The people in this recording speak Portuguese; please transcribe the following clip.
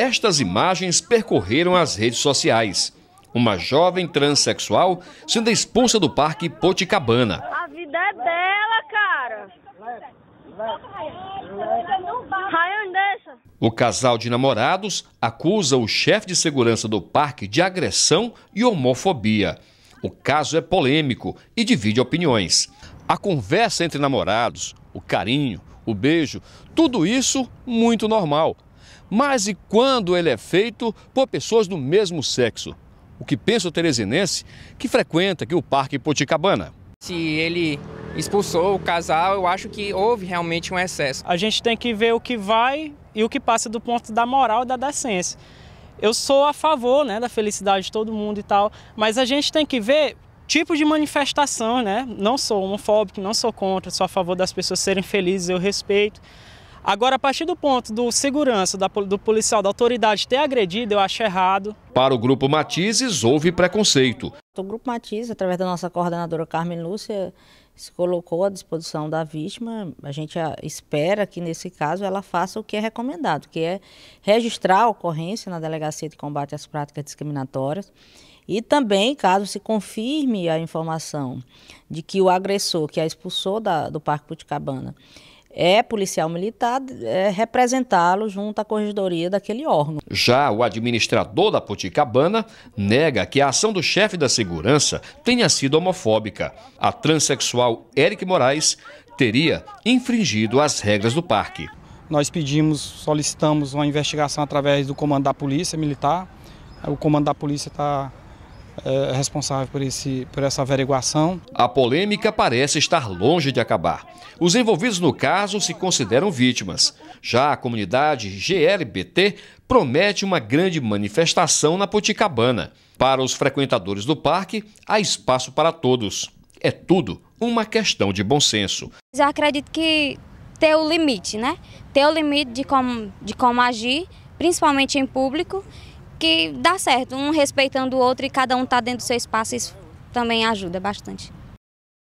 Estas imagens percorreram as redes sociais. Uma jovem transexual sendo expulsa do parque Poticabana. A vida é dela, cara. O casal de namorados acusa o chefe de segurança do parque de agressão e homofobia. O caso é polêmico e divide opiniões. A conversa entre namorados, o carinho, o beijo, tudo isso muito normal, mas e quando ele é feito por pessoas do mesmo sexo? O que pensa o teresinense que frequenta aqui o Parque Poticabana? Se ele expulsou o casal, eu acho que houve realmente um excesso. A gente tem que ver o que vai e o que passa do ponto da moral e da decência. Eu sou a favor né, da felicidade de todo mundo e tal, mas a gente tem que ver tipo de manifestação, né? Não sou homofóbico, não sou contra, sou a favor das pessoas serem felizes, eu respeito. Agora, a partir do ponto do segurança, do policial, da autoridade ter agredido, eu acho errado. Para o Grupo Matizes, houve preconceito. O Grupo Matizes, através da nossa coordenadora Carmen Lúcia, se colocou à disposição da vítima. A gente ah, espera que, nesse caso, ela faça o que é recomendado, que é registrar a ocorrência na Delegacia de Combate às Práticas Discriminatórias. E também, caso se confirme a informação de que o agressor que a expulsou da, do Parque Puticabana é policial militar é representá-lo junto à corregedoria daquele órgão. Já o administrador da Poticabana nega que a ação do chefe da segurança tenha sido homofóbica. A transexual Eric Moraes teria infringido as regras do parque. Nós pedimos, solicitamos uma investigação através do comando da polícia militar. O comando da polícia está é, responsável por, esse, por essa averiguação. A polêmica parece estar longe de acabar. Os envolvidos no caso se consideram vítimas. Já a comunidade GLBT promete uma grande manifestação na Poticabana. Para os frequentadores do parque, há espaço para todos. É tudo uma questão de bom senso. Eu acredito que ter o limite, né? Ter o limite de como, de como agir, principalmente em público, que dá certo, um respeitando o outro e cada um tá dentro do seu espaço, isso também ajuda bastante.